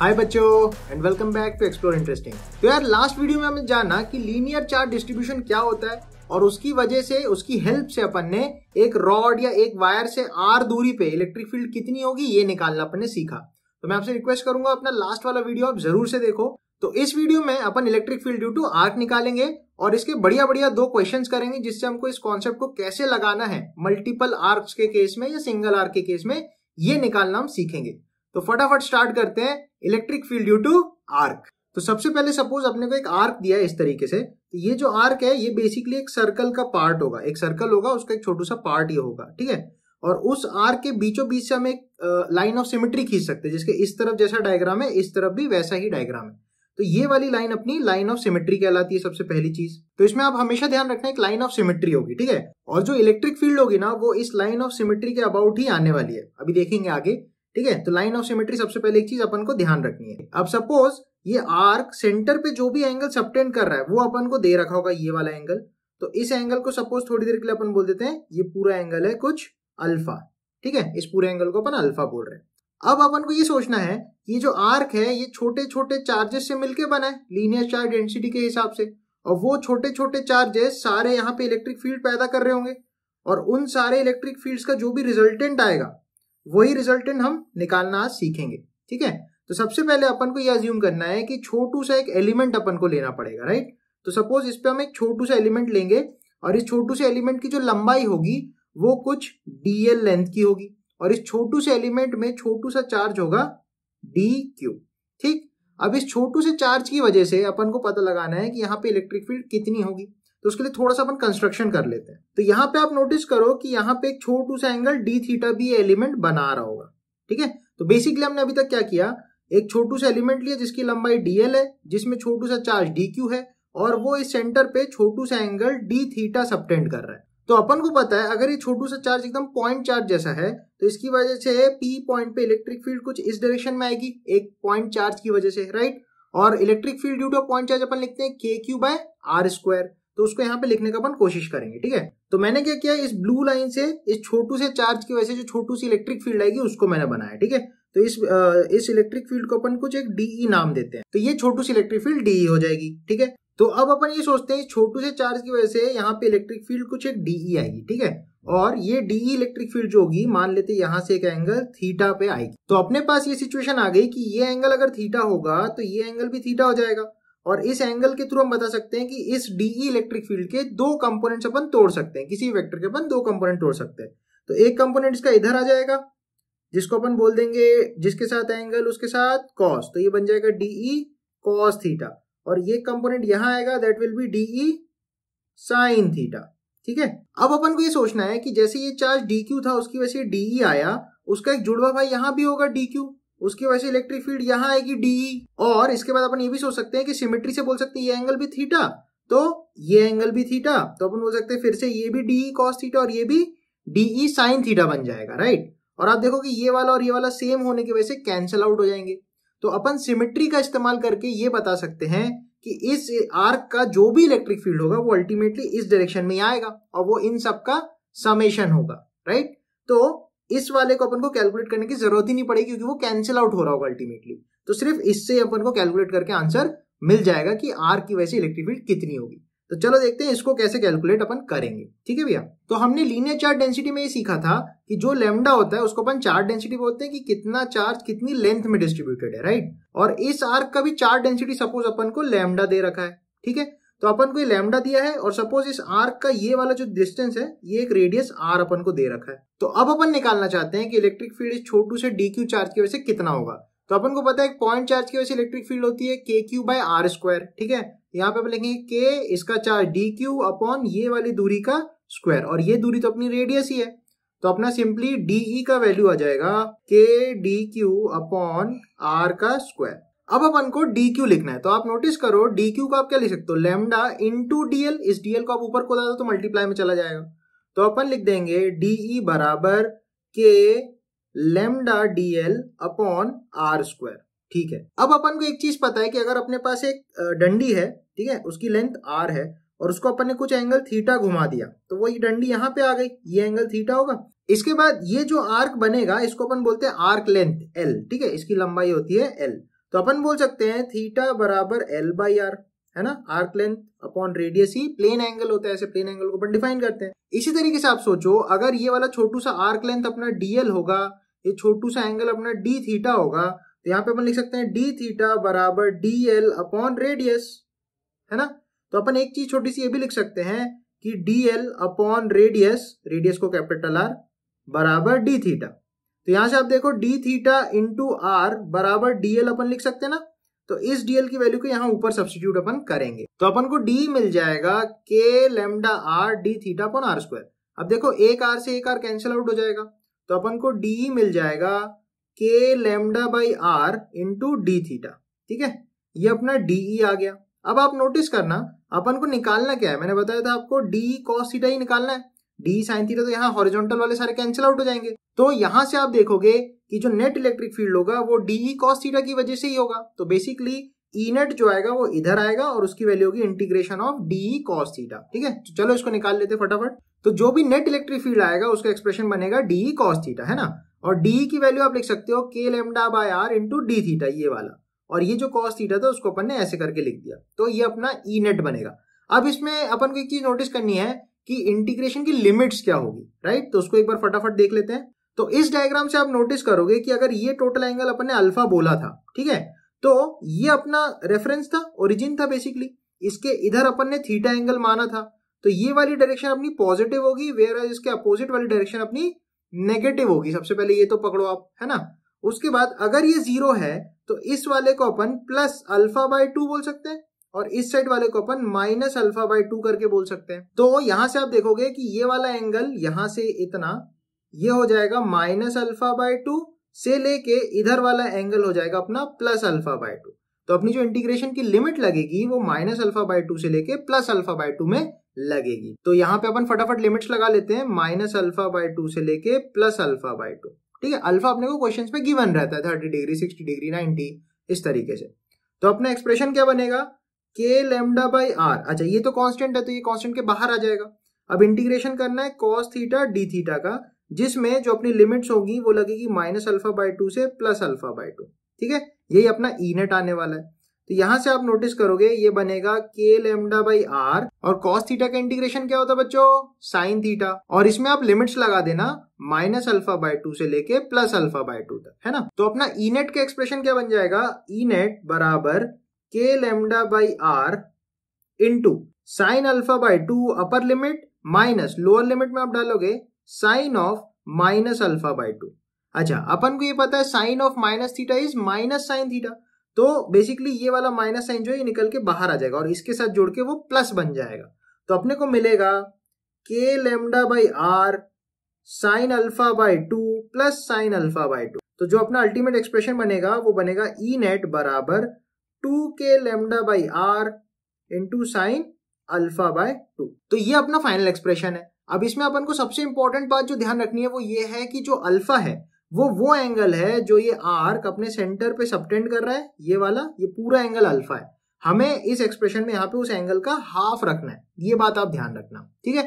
हाय बच्चों and welcome back to explore interesting तो यार लास्ट वीडियो में हमें जाना कि लीनियर चार्ज डिस्ट्रीब्यूशन क्या होता है और उसकी वजह से उसकी हेल्प से अपन ने एक रॉड या एक वायर से आर दूरी पे इलेक्ट्रिक फील्ड कितनी होगी ये निकालना अपन ने सीखा तो मैं आपसे रिक्वेस्ट करूंगा अपना लास्ट वाला वीडियो आप जरूर से देखो तो इस वीडियो में अपन electric field due to arc निकालेंगे और इसके बढ़िया बढ़िया दो क्वेश्चंस करेंगे जिससे हमको इस कॉन्सेप्ट को कैसे लगाना है मल्टीपल आर्क्स के केस में या सिंगल आर्क के केस में ये निकालना हम सीखेंगे तो फटाफट स्टार्ट करते हैं electric field due to arc तो सबसे पहले सपोज अपने को एक आर्क दिया है इस तरीके से तो ये जो आर्क है ये बेसिकली एक सर्कल का पार्ट होगा एक सर्कल होगा उसका एक छोटू सा पार्ट ये होगा ठीक है और उस आर्क के बीचों बीच से हम एक लाइन ऑफ सिमेट्री खींच सकते हैं जिसके इस तरफ जैसा डायग्राम है इस तरफ भी वैसा ही डायग्राम है तो ये वाली लाइन अपनी लाइन ऑफ सिमेट्री कहलाती है सबसे पहली चीज तो इसमें आप हमेशा ध्यान रखना एक लाइन ऑफ सिमेट्री होगी ठीक है और जो इलेक्ट्रिक फील्ड होगी ना वो इस लाइन ऑफ सिमेट्री के अबाउट ही आने वाली है अभी देखेंगे आगे ठीक है तो लाइन ऑफ सिमेट्री सबसे पहले एक चीज अपन को ध्यान रखनी है अब सपोज ये आर्क सेंटर पे जो भी एंगल सबटेंड कर रहा है वो अपन को दे रखा होगा ये वाला एंगल तो इस एंगल को सपोज थोड़ी देर के लिए अपन बोल देते हैं ये पूरा एंगल है कुछ अल्फा ठीक है इस पूरे एंगल को अपन अल्फा बोल रहे हैं अब अपन को ये सोचना है कि ये जो आर्क है ये छोटे छोटे चार्जेस से मिलके बना है लीनियर चार्ज डेंसिटी के हिसाब से और वो छोटे छोटे चार्जेस सारे यहाँ पे इलेक्ट्रिक फील्ड पैदा कर रहे होंगे और उन सारे इलेक्ट्रिक फील्ड्स का जो भी रिजल्टेंट आएगा वही रिजल्टेंट हम निकालना आज सीखेंगे ठीक है तो सबसे पहले अपन को ये अज्यूम करना है कि छोटू सा एक एलिमेंट अपन को लेना पड़ेगा राइट तो सपोज इस पर हम एक छोटू सा एलिमेंट लेंगे और इस छोटू से एलिमेंट की जो लंबाई होगी वो कुछ डीएल लेंथ की होगी और इस छोटू से एलिमेंट में छोटू सा चार्ज होगा डी क्यू ठीक अब इस छोटू से चार्ज की वजह से अपन को पता लगाना है कि यहाँ पे इलेक्ट्रिक फील्ड कितनी होगी तो उसके लिए थोड़ा सा अपन कंस्ट्रक्शन कर लेते हैं तो यहाँ पे आप नोटिस करो कि यहाँ पे एक छोटू सा एंगल डी थीटा भी एलिमेंट बना रहा होगा ठीक है तो बेसिकली हमने अभी तक क्या किया एक छोटू सा एलिमेंट लिया जिसकी लंबाई डीएल है जिसमें छोटू सा चार्ज डी है और वो इस सेंटर पे छोटू सा एंगल डी थीटा सबटेंड कर रहा है तो अपन को पता है अगर ये छोटू सा चार्ज एकदम पॉइंट चार्ज जैसा है तो इसकी वजह से पी पॉइंट पे इलेक्ट्रिक फील्ड कुछ इस डायरेक्शन में आएगी एक पॉइंट चार्ज की वजह से राइट और electric field due to point charge अपन लिखते हैं के क्यू बाय आर स्क्वायर तो उसको यहाँ पे लिखने का अपन कोशिश करेंगे ठीक है तो मैंने क्या किया इस ब्लू लाइन से इस छोटू से चार्ज की वजह से जो छोटू सी इलेक्ट्रिक फील्ड आएगी उसको मैंने बनाया ठीक है तो इस आ, इस इलेक्ट्रिक फील्ड को अपन कुछ एक डीई नाम देते हैं तो ये छोटू सी इलेक्ट्रिक फील्ड डीई हो जाएगी ठीक है तो अब अपन ये सोचते हैं छोटू से चार्ज की वजह से यहाँ पे इलेक्ट्रिक फील्ड कुछ एक डीई आएगी ठीक है और ये डीई इलेक्ट्रिक फील्ड जो होगी मान लेते यहाँ से एक एंगल थीटा पे आएगी तो अपने पास ये सिचुएशन आ गई कि ये एंगल अगर थीटा होगा तो ये एंगल भी थीटा हो जाएगा और इस एंगल के थ्रू हम बता सकते हैं कि इस डीई इलेक्ट्रिक फील्ड के दो कंपोनेंट्स अपन तोड़ सकते हैं किसी वेक्टर के अपन दो कंपोनेंट तोड़ सकते हैं तो एक कंपोनेंट इसका इधर आ जाएगा जिसको अपन बोल देंगे जिसके साथ एंगल उसके साथ कॉस तो ये बन जाएगा डीई कॉस थीटा और ये कंपोनेंट यहाँ आएगा that will be D E sine theta ठीक है अब अपन को ये सोचना है कि जैसे ये चार्ज डी क्यू था उसकी वजह से डीई e आया उसका एक जुड़वा भाई यहां भी होगा डी क्यू उसकी वजह से इलेक्ट्रिक फील्ड यहाँ आएगी डी e, और इसके बाद अपन ये भी सोच सकते हैं कि सिमेट्री से बोल सकते हैं ये एंगल भी थीटा तो ये एंगल भी थीटा तो अपन बोल सकते हैं फिर से ये भी डी कॉस थीटा और ये भी डीई साइन थीटा बन जाएगा राइट और आप देखो कि ये वाला और ये वाला सेम होने की वजह से कैंसल आउट हो जाएंगे तो अपन सिमेट्री का इस्तेमाल करके ये बता सकते हैं कि इस आर्क का जो भी इलेक्ट्रिक फील्ड होगा वो अल्टीमेटली इस डायरेक्शन में आएगा और वो इन सब का समेशन होगा राइट तो इस वाले को अपन को कैलकुलेट करने की जरूरत ही नहीं पड़ेगी क्योंकि वो कैंसिल आउट हो रहा होगा अल्टीमेटली तो सिर्फ इससे अपन को कैलकुलेट करके आंसर मिल जाएगा कि आर की वैसे इलेक्ट्रिक फील्ड कितनी होगी तो चलो देखते हैं इसको कैसे कैलकुलेट अपन करेंगे ठीक है भैया तो हमने लीनियर चार्ज डेंसिटी में ये सीखा था कि जो लेमडा होता है उसको अपन चार्ज डेंसिटी बोलते हैं कि कितना चार्ज कितनी लेंथ में डिस्ट्रीब्यूटेड है राइट और इस आर्क का भी चार्ज डेंसिटी सपोज अपन को लेमडा दे रखा है ठीक है तो अपन को ये लेमडा दिया है और सपोज इस आर्क का ये वाला जो डिस्टेंस है ये एक रेडियस आर अपन को दे रखा है तो अब अपन निकालना चाहते हैं कि इलेक्ट्रिक फील्ड इस छोटू से डी क्यू चार्ज की वजह से कितना होगा तो अपन को पता है पॉइंट चार्ज की वजह से इलेक्ट्रिक फील्ड होती है के क्यू बाय आर स्क्वायर ठीक है यहाँ पे आप लिखेंगे के इसका चार्ज डी क्यू अपॉन ये वाली दूरी का स्क्वायर और ये दूरी तो अपनी रेडियस ही है तो अपना सिंपली डी ई का वैल्यू आ जाएगा K D Q upon R का स्क्वायर अब अपन को डी क्यू लिखना है तो आप नोटिस करो डी क्यू को आप क्या लिख सकते हो लेमडा टू डीएल इस dl को आप ऊपर को दो तो मल्टीप्लाई में चला जाएगा तो अपन लिख देंगे डीई e बराबर K lambda dl upon R square ठीक है अब अपन को एक चीज पता है कि अगर अपने पास एक डंडी है ठीक है उसकी लेंथ आर है और उसको अपन ने कुछ एंगल थीटा घुमा दिया तो वो ये डंडी यहाँ पे आ गई ये एंगल थीटा होगा इसके बाद ये जो आर्क बनेगा इसको अपन बोलते हैं आर्क लेंथ एल ठीक है इसकी लंबाई होती है एल तो अपन बोल सकते हैं थीटा बराबर एल बाई आर है ना आर्क लेंथ अपॉन रेडियस ही प्लेन एंगल होता है ऐसे प्लेन एंगल को अपन डिफाइन करते हैं इसी तरीके से आप सोचो अगर ये वाला छोटू सा आर्क लेंथ अपना डीएल होगा ये छोटू सा एंगल अपना डी थीटा होगा तो यहाँ पे अपन लिख सकते हैं डी थीटा बराबर डी एल अपॉन रेडियस है ना तो अपन एक चीज छोटी सी ये भी लिख सकते हैं कि D L upon radius radius को कैपिटल आर बराबर डी थीटा तो यहां से आप देखो डी थीटा इंटू आर बराबर डीएल अपन लिख सकते हैं ना तो इस डीएल की वैल्यू को यहाँ ऊपर सब्सिट्यूट अपन करेंगे तो अपन को डी मिल जाएगा K lambda R D theta अपन आर स्क्वायर अब देखो एक आर से एक आर कैंसिल आउट हो जाएगा तो अपन को डी मिल जाएगा K lambda by R into D theta ठीक है ये अपना डीई e आ गया अब आप नोटिस करना अपन को निकालना क्या है मैंने बताया था आपको डी कॉस थीटा ही निकालना है डी साइन थीटा तो यहाँ हॉरिजॉन्टल वाले सारे कैंसिल आउट हो जाएंगे तो यहां से आप देखोगे कि जो नेट इलेक्ट्रिक फील्ड होगा वो डीई कॉस थीटा की वजह से ही होगा तो बेसिकली ई नेट जो आएगा वो इधर आएगा और उसकी वैल्यू होगी integration of D E cos theta ठीक है तो चलो इसको निकाल लेते फटाफट तो जो भी नेट इलेक्ट्रिक फील्ड आएगा उसका एक्सप्रेशन बनेगा डीई कॉस थीटा है ना और डी की वैल्यू आप लिख सकते हो K lambda by R into D theta ये वाला और ये जो कॉस थीटा था उसको अपन ने ऐसे करके लिख दिया तो ये अपना ई e नेट बनेगा अब इसमें अपन को एक चीज नोटिस करनी है कि इंटीग्रेशन की लिमिट्स क्या होगी राइट तो उसको एक बार फटाफट देख लेते हैं तो इस डायग्राम से आप नोटिस करोगे कि अगर ये टोटल एंगल अपन ने अल्फा बोला था ठीक है तो ये अपना रेफरेंस था ओरिजिन था बेसिकली इसके इधर अपन ने थीटा एंगल माना था तो ये वाली डायरेक्शन अपनी पॉजिटिव होगी वेयर इसके अपोजिट वाली डायरेक्शन अपनी नेगेटिव होगी सबसे पहले ये तो पकड़ो आप है ना उसके बाद अगर ये जीरो है तो इस वाले को अपन प्लस अल्फा बाय टू बोल सकते हैं और इस साइड वाले को अपन माइनस अल्फा बाय टू करके बोल सकते हैं तो यहां से आप देखोगे कि ये वाला एंगल यहां से इतना ये हो जाएगा माइनस अल्फा बाय टू से लेके इधर वाला एंगल हो जाएगा अपना प्लस अल्फा बाय टू तो अपनी जो इंटीग्रेशन की लिमिट लगेगी वो माइनस अल्फा बाय टू से लेके प्लस अल्फा बाय टू में लगेगी तो यहाँ पे अपन फटाफट लिमिट्स लगा लेते हैं माइनस अल्फा बाय टू से लेके प्लस अल्फा बाय टू ठीक है अल्फा अपने को क्वेश्चन पे गिवन रहता है thirty degree sixty degree ninety इस तरीके से तो अपना एक्सप्रेशन क्या बनेगा के लेमडा बाई आर अच्छा ये तो कॉन्स्टेंट है तो ये कॉन्स्टेंट के बाहर आ जाएगा अब इंटीग्रेशन करना है कॉस थीटा डी थीटा का जिसमें जो अपनी लिमिट्स होगी वो लगेगी माइनस अल्फा बाय टू से प्लस अल्फा बाय टू ठीक है यही अपना ई e नेट आने वाला है तो यहां से आप नोटिस करोगे ये बनेगा के लेमडा बाई आर और कॉस थीटा का इंटीग्रेशन क्या होता है बच्चों साइन थीटा और इसमें आप लिमिट्स लगा देना माइनस अल्फा बाय टू से लेके प्लस अल्फा बाय टू तक है ना तो अपना ई e नेट का एक्सप्रेशन क्या बन जाएगा ई e नेट बराबर K lambda by R into sine alpha by two upper limit minus lower limit में आप डालोगे sine of minus alpha by two अच्छा अपन को ये पता है sine of minus theta is minus sine theta तो बेसिकली ये वाला माइनस साइन जो है निकल के बाहर आ जाएगा और इसके साथ जोड़ के वो प्लस बन जाएगा तो अपने को मिलेगा K lambda by R sine alpha by two plus sine alpha by two तो जो अपना अल्टीमेट एक्सप्रेशन बनेगा वो बनेगा ई e नेट बराबर two K lambda by R into sine alpha by two तो ये अपना फाइनल एक्सप्रेशन है अब इसमें अपन को सबसे इंपॉर्टेंट बात जो ध्यान रखनी है वो ये है कि जो अल्फा है वो वो एंगल है जो ये आर्क अपने सेंटर पे सबटेंड कर रहा है ये वाला ये पूरा एंगल अल्फा है हमें इस एक्सप्रेशन में यहाँ पे उस एंगल का हाफ रखना है ये बात आप ध्यान रखना ठीक है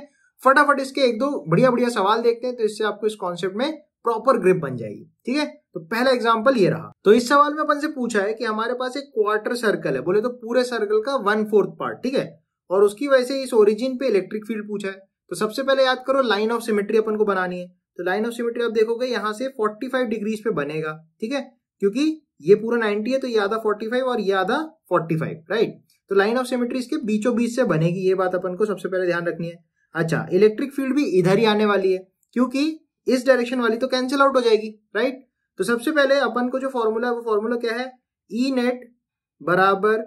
फटाफट इसके एक दो बढ़िया बढ़िया सवाल देखते हैं तो इससे आपको इस कॉन्सेप्ट में प्रॉपर ग्रिप बन जाएगी ठीक है तो पहला एग्जाम्पल ये रहा तो इस सवाल में अपन से पूछा है कि हमारे पास एक क्वार्टर सर्कल है बोले तो पूरे सर्कल का वन फोर्थ पार्ट ठीक है और उसकी वजह से इस ओरिजिन पे इलेक्ट्रिक फील्ड पूछा है तो सबसे पहले याद करो लाइन ऑफ सिमेट्री अपन को बनानी है तो लाइन ऑफ सिमेट्री आप देखोगे यहां से 45 डिग्रीज पे बनेगा ठीक है क्योंकि ये पूरा 90 है तो ये आधा 45 और ये आधा 45 राइट तो लाइन ऑफ सिमेट्री इसके बीचों बीच से बनेगी ये बात अपन को सबसे पहले ध्यान रखनी है अच्छा इलेक्ट्रिक फील्ड भी इधर ही आने वाली है क्योंकि इस डायरेक्शन वाली तो कैंसिल आउट हो जाएगी राइट तो सबसे पहले अपन को जो फॉर्मूला है वो फॉर्मूला क्या है ई e नेट बराबर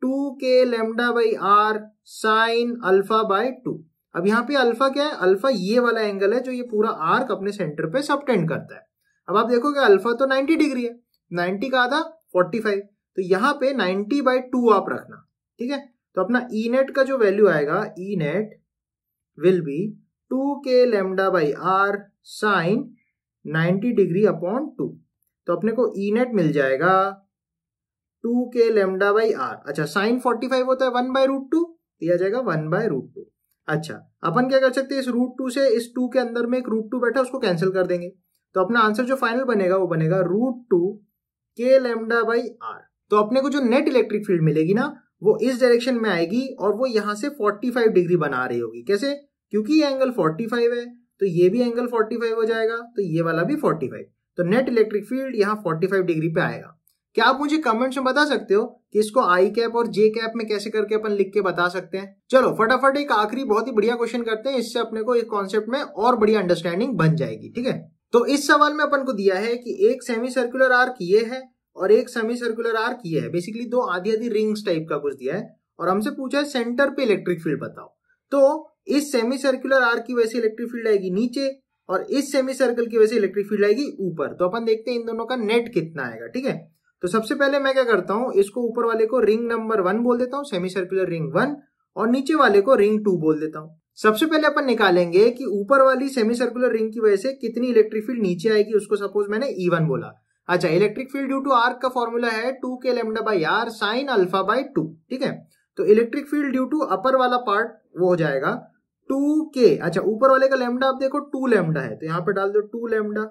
two K lambda by R sine alpha by two अब यहाँ पे अल्फा क्या है अल्फा ये वाला एंगल है जो ये पूरा आर्क अपने सेंटर पे सबटेंड करता है अब आप देखोगे अल्फा तो 90 डिग्री है 90 का आधा 45 तो यहाँ पे 90 बाई टू आप रखना ठीक है तो अपना ई e नेट का जो वैल्यू आएगा E net will be two K lambda by R sine ninety degree upon two तो अपने को ई e नेट मिल जाएगा two K lambda by R अच्छा साइन फोर्टी फाइव होता है वन बाय रूट टू दिया जाएगा वन बाय रूट टू अच्छा अपन क्या कर सकते हैं इस रूट टू से इस टू के अंदर में एक रूट टू बैठा उसको कैंसिल कर देंगे तो अपना आंसर जो फाइनल बनेगा वो बनेगा root two K lambda by R तो अपने को जो नेट इलेक्ट्रिक फील्ड मिलेगी ना वो इस डायरेक्शन में आएगी और वो यहां से 45 डिग्री बना रही होगी कैसे क्योंकि ये एंगल 45 है तो ये भी एंगल 45 हो जाएगा तो ये वाला भी 45 तो नेट इलेक्ट्रिक फील्ड यहाँ 45 डिग्री पे आएगा क्या आप मुझे कमेंट्स में बता सकते हो कि इसको आई कैप और जे कैप में कैसे करके अपन लिख के बता सकते हैं चलो फटाफट एक आखिरी बहुत ही बढ़िया क्वेश्चन करते हैं इससे अपने को एक कॉन्सेप्ट में और बढ़िया अंडरस्टैंडिंग बन जाएगी ठीक है तो इस सवाल में अपन को दिया है कि एक सेमी सर्कुलर आर्क ये है और एक सेमी सर्कुलर आर्क ये है बेसिकली दो आधी आधी रिंग्स टाइप का कुछ दिया है और हमसे पूछा है सेंटर पे इलेक्ट्रिक फील्ड बताओ तो इस सेमी सर्कुलर आर्क की वैसे इलेक्ट्रिक फील्ड आएगी नीचे और इस सेमी सर्कल की वैसे इलेक्ट्रिक फील्ड आएगी ऊपर तो अपन देखते हैं इन दोनों का नेट कितना आएगा ठीक है तो सबसे पहले मैं क्या करता हूं इसको ऊपर वाले को रिंग नंबर वन बोल देता हूं सेमी सर्कुलर रिंग वन और नीचे वाले को रिंग टू बोल देता हूं सबसे पहले अपन निकालेंगे कि ऊपर वाली सेमी सर्कुलर रिंग की वजह से कितनी इलेक्ट्रिक फील्ड नीचे आएगी उसको सपोज मैंने ई e बोला अच्छा electric field due to arc का फॉर्मूला है two K lambda by R sine alpha by two ठीक है तो electric field due to upper वाला पार्ट वो हो जाएगा टू के अच्छा ऊपर वाले का लेमडा आप देखो टू लेमडा है तो यहां पे डाल दो two lambda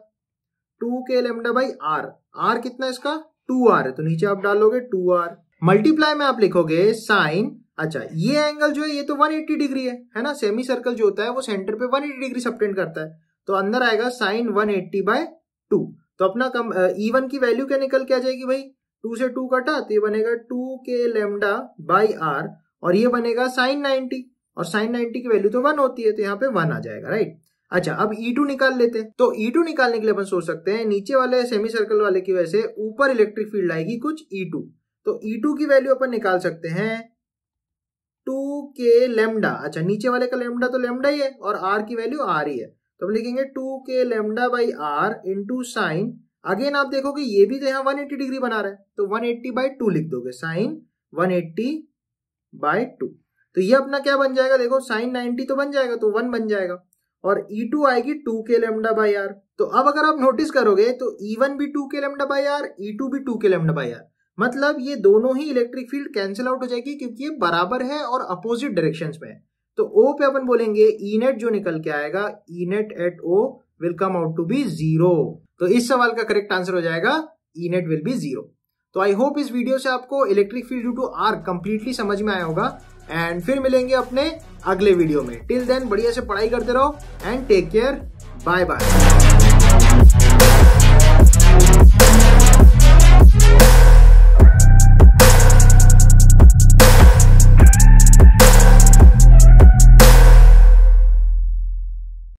two K lambda by R R कितना इसका टू आर है तो नीचे आप डालोगे टू आर मल्टीप्लाई में आप लिखोगे साइन अच्छा ये एंगल जो है ये तो 180 डिग्री है है ना सेमी सर्कल जो होता है वो सेंटर पे 180 डिग्री सबटेंड करता है तो अंदर आएगा साइन 180 एट्टी बाय टू तो अपना कम ई की वैल्यू क्या निकल के आ जाएगी भाई टू से टू कटा तो ये बनेगा to K lambda by R और ये बनेगा साइन 90 और साइन 90 की वैल्यू तो वन होती है तो यहाँ पे वन आ जाएगा राइट अच्छा अब ई e टू निकाल लेते हैं तो ई e टू निकालने के लिए अपन सोच सकते हैं नीचे वाले सेमी सर्कल वाले की वजह से ऊपर इलेक्ट्रिक फील्ड आएगी कुछ ई e टू तो ई टू की वैल्यू अपन निकाल सकते हैं टू के लेमडा अच्छा नीचे वाले का लेमडा तो लेमडा ही है और आर की वैल्यू आर ही है तो हम लिखेंगे two K lambda by R into sine again आप देखोगे ये भी तो यहाँ वन डिग्री बना रहा है तो वन एट्टी बाई टू लिख दोगे sine one eighty by two तो ये अपना क्या बन जाएगा देखो साइन नाइनटी तो बन जाएगा तो वन बन जाएगा और E2 टू आएगी 2 के लेमडा बाई आर तो अब अगर आप नोटिस करोगे तो ई e वन भी two K lambda by R E2 भी 2 के लेमडा बाई आर मतलब ये दोनों ही इलेक्ट्रिक फील्ड कैंसिल आउट हो जाएगी क्योंकि ये बराबर है और अपोजिट डायरेक्शन में है तो ओ पे अपन बोलेंगे ई e नेट जो निकल के आएगा E net at O will come out to be zero तो इस सवाल का करेक्ट आंसर हो जाएगा E net will be zero तो आई होप इस वीडियो से आपको electric field due to R completely समझ में आया होगा एंड फिर मिलेंगे अपने अगले वीडियो में टिल देन बढ़िया से पढ़ाई करते रहो and take care bye bye